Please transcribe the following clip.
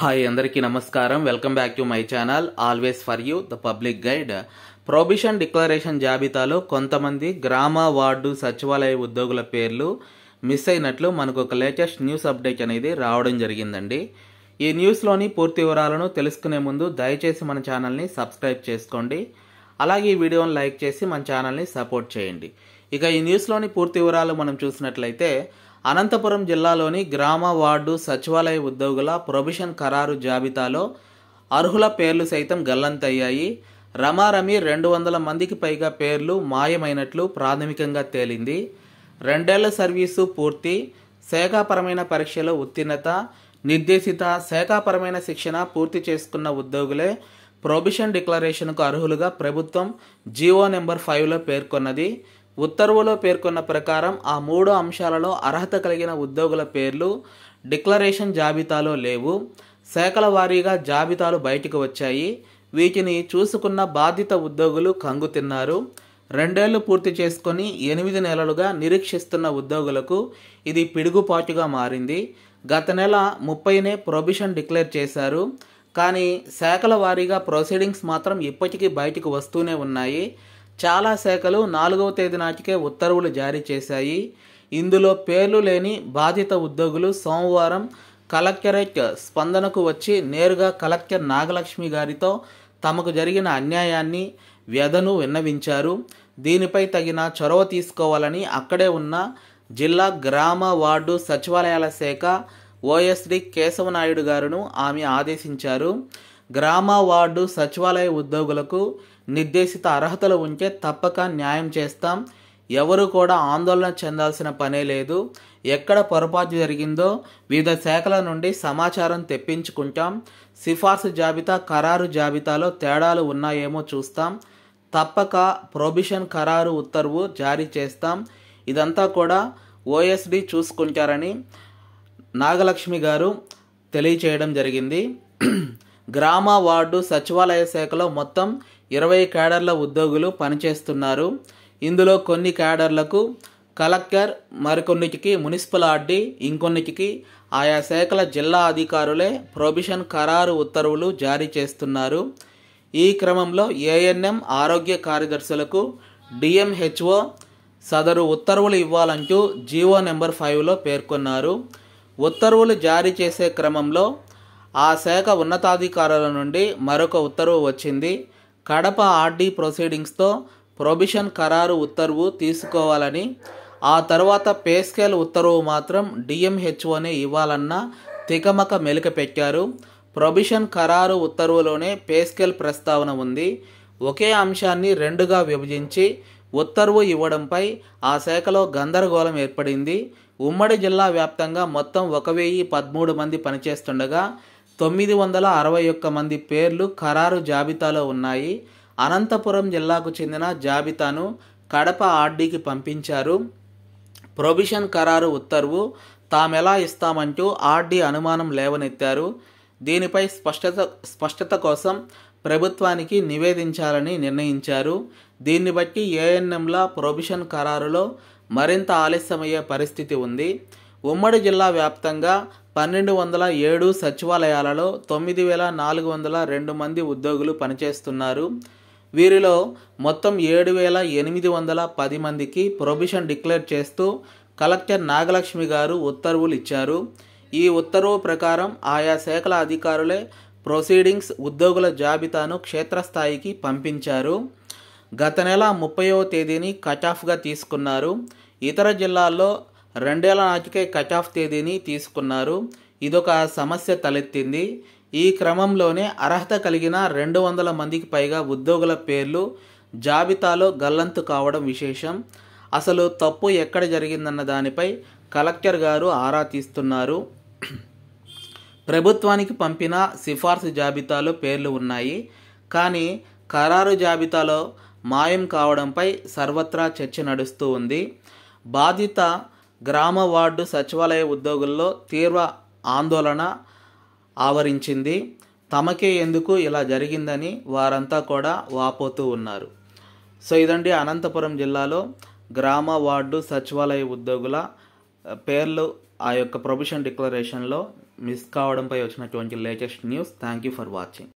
hi అందరికీ నమస్కారం welcome back to my channel always for you the public guide probation declaration జాబితాలో కొంతమంది గ్రామ వార్డు సచివాలయ ఉద్యోగుల పేర్లు మిస్ అయినట్లు మనకు ఒక లేటెస్ట్ న్యూస్ అప్డేట్ అనేది రావడం జరిగిందండి ఈ న్యూస్లోని పూర్తి వివరాలను తెలుసుకునే ముందు దయచేసి మన ఛానల్ని సబ్స్క్రైబ్ చేసుకోండి అలాగే ఈ వీడియోని లైక్ చేసి మన ఛానల్ని సపోర్ట్ చేయండి ఇక ఈ న్యూస్లోని పూర్తి వివరాలు మనం చూసినట్లయితే అనంతపురం జిల్లాలోని గ్రామ వార్డు సచివాలయ ఉద్యోగుల ప్రొబిషన్ ఖరారు జాబితాలో అర్హుల పేర్లు సైతం గల్లంతయ్యాయి రమారమి రెండు వందల మందికి పైగా పేర్లు మాయమైనట్లు ప్రాథమికంగా తేలింది రెండేళ్ల సర్వీసు పూర్తి శాఖాపరమైన పరీక్షలో ఉత్తీర్ణత నిర్దేశిత శాఖాపరమైన శిక్షణ పూర్తి చేసుకున్న ఉద్యోగులే ప్రొబిషన్ డిక్లరేషన్కు అర్హులుగా ప్రభుత్వం జీవో నెంబర్ ఫైవ్లో పేర్కొన్నది ఉత్తర్వులో పేర్కొన్న ప్రకారం ఆ మూడు అంశాలలో అర్హత కలిగిన ఉద్యోగుల పేర్లు డిక్లరేషన్ జాబితాలో లేవు శాఖల వారీగా జాబితాలు బయటకు వచ్చాయి వీటిని చూసుకున్న బాధిత ఉద్యోగులు కంగుతిన్నారు రెండేళ్లు పూర్తి చేసుకొని ఎనిమిది నెలలుగా నిరీక్షిస్తున్న ఉద్యోగులకు ఇది పిడుగుపాటుగా మారింది గత నెల ముప్పైనే ప్రొబిషన్ డిక్లేర్ చేశారు కానీ శాఖల వారీగా ప్రొసీడింగ్స్ మాత్రం ఇప్పటికీ బయటకు వస్తూనే ఉన్నాయి చాలా శాఖలు నాలుగవ తేదీ నాటికే ఉత్తర్వులు జారీ చేశాయి ఇందులో పేర్లు లేని బాధిత ఉద్యోగులు సోమవారం కలెక్టరేట్ స్పందనకు వచ్చి నేరుగా కలెక్టర్ నాగలక్ష్మి గారితో తమకు జరిగిన అన్యాయాన్ని వ్యధను విన్నవించారు దీనిపై తగిన చొరవ తీసుకోవాలని అక్కడే ఉన్న జిల్లా గ్రామ వార్డు సచివాలయాల శాఖ ఓఎస్డి కేశవనాయుడు గారును ఆమె ఆదేశించారు గ్రామ వార్డు సచివాలయ ఉద్యోగులకు నిర్దేశిత అర్హతలు ఉంటే తప్పక న్యాయం చేస్తాం ఎవరు కూడా ఆందోళన చెందాల్సిన పనే లేదు ఎక్కడ పొరపాటు జరిగిందో వివిధ శాఖల నుండి సమాచారం తెప్పించుకుంటాం సిఫార్సు జాబితా ఖరారు జాబితాలో తేడాలు ఉన్నాయేమో చూస్తాం తప్పక ప్రొబిషన్ ఖరారు ఉత్తర్వు జారీ చేస్తాం ఇదంతా కూడా ఓఎస్డి చూసుకుంటారని నాగలక్ష్మి గారు తెలియచేయడం జరిగింది గ్రామ వార్డు సచివాలయ శాఖలో మొత్తం ఇరవై క్యాడర్ల ఉద్యోగులు పనిచేస్తున్నారు ఇందులో కొన్ని క్యాడర్లకు కలెక్టర్ మరికొన్నిటికి మున్సిపల్ ఆర్డీ ఇంకొన్నిటికి ఆయా శాఖల జిల్లా అధికారులే ప్రొబిషన్ ఖరారు ఉత్తర్వులు జారీ చేస్తున్నారు ఈ క్రమంలో ఏఎన్ఎం ఆరోగ్య కార్యదర్శులకు డిఎంహెచ్ఓ సదరు ఉత్తర్వులు ఇవ్వాలంటూ జీవో నెంబర్ ఫైవ్లో పేర్కొన్నారు ఉత్తర్వులు జారీ చేసే క్రమంలో ఆ శాఖ ఉన్నతాధికారుల నుండి మరొక ఉత్తర్వు వచ్చింది కడప ఆర్డీ ప్రొసీడింగ్స్తో ప్రొబిషన్ ఖరారు ఉత్తర్వు తీసుకోవాలని ఆ తర్వాత పేస్కేల్ ఉత్తర్వు మాత్రం డిఎంహెచ్ఓనే ఇవ్వాలన్న తికమక మెలిక పెట్టారు ప్రొబిషన్ ఖరారు ఉత్తర్వులోనే పేస్కేల్ ప్రస్తావన ఉంది ఒకే అంశాన్ని రెండుగా విభజించి ఉత్తర్వు ఇవ్వడంపై ఆ శాఖలో గందరగోళం ఏర్పడింది ఉమ్మడి జిల్లా వ్యాప్తంగా మొత్తం ఒక వెయ్యి పదమూడు మంది పనిచేస్తుండగా తొమ్మిది వందల అరవై ఒక్క మంది పేర్లు ఖరారు జాబితాలో ఉన్నాయి అనంతపురం జిల్లాకు చెందిన జాబితాను కడప ఆర్డీకి పంపించారు ప్రొబిషన్ ఖరారు ఉత్తర్వు తామెలా ఇస్తామంటూ ఆర్డీ అనుమానం లేవనెత్తారు దీనిపై స్పష్టత స్పష్టత కోసం ప్రభుత్వానికి నివేదించాలని నిర్ణయించారు దీన్ని బట్టి ఏఎన్ఎంల ప్రొబిషన్ ఖరారులో మరింత ఆలస్యమయ్యే పరిస్థితి ఉంది ఉమ్మడి జిల్లా వ్యాప్తంగా పన్నెండు వందల ఏడు సచివాలయాలలో తొమ్మిది వేల నాలుగు వందల రెండు మంది ఉద్యోగులు పనిచేస్తున్నారు వీరిలో మొత్తం ఏడు వేల ఎనిమిది వందల పది మందికి ప్రొబిషన్ డిక్లేర్ చేస్తూ కలెక్టర్ నాగలక్ష్మి గారు ఉత్తర్వులు ఇచ్చారు ఈ ఉత్తర్వు ప్రకారం ఆయా శాఖల అధికారులే ప్రొసీడింగ్స్ ఉద్యోగుల జాబితాను క్షేత్రస్థాయికి పంపించారు గత నెల ముప్పైవ తేదీని కట్ ఆఫ్గా తీసుకున్నారు ఇతర జిల్లాల్లో రెండేళ్ల నాటికే కట్ ఆఫ్ తేదీని తీసుకున్నారు ఇదొక సమస్య తలెత్తింది ఈ క్రమంలోనే అర్హత కలిగిన రెండు వందల మందికి పైగా ఉద్యోగుల పేర్లు జాబితాలో గల్లంతు కావడం విశేషం అసలు తప్పు ఎక్కడ జరిగిందన్న దానిపై కలెక్టర్ గారు ఆరా తీస్తున్నారు ప్రభుత్వానికి పంపిన సిఫార్సు జాబితాలో పేర్లు ఉన్నాయి కానీ ఖరారు జాబితాలో మాయం కావడంపై సర్వత్రా చర్చ నడుస్తూ ఉంది బాధిత గ్రామ వార్డు సచివాలయ ఉద్యోగుల్లో తీవ్ర ఆందోళన ఆవరించింది తమకే ఎందుకు ఇలా జరిగిందని వారంతా కూడా వాపోతూ ఉన్నారు సో ఇదండి అనంతపురం జిల్లాలో గ్రామ వార్డు సచివాలయ ఉద్యోగుల పేర్లు ఆ యొక్క ప్రొఫెషన్ డిక్లరేషన్లో మిస్ కావడంపై వచ్చినటువంటి latest news thank you for watching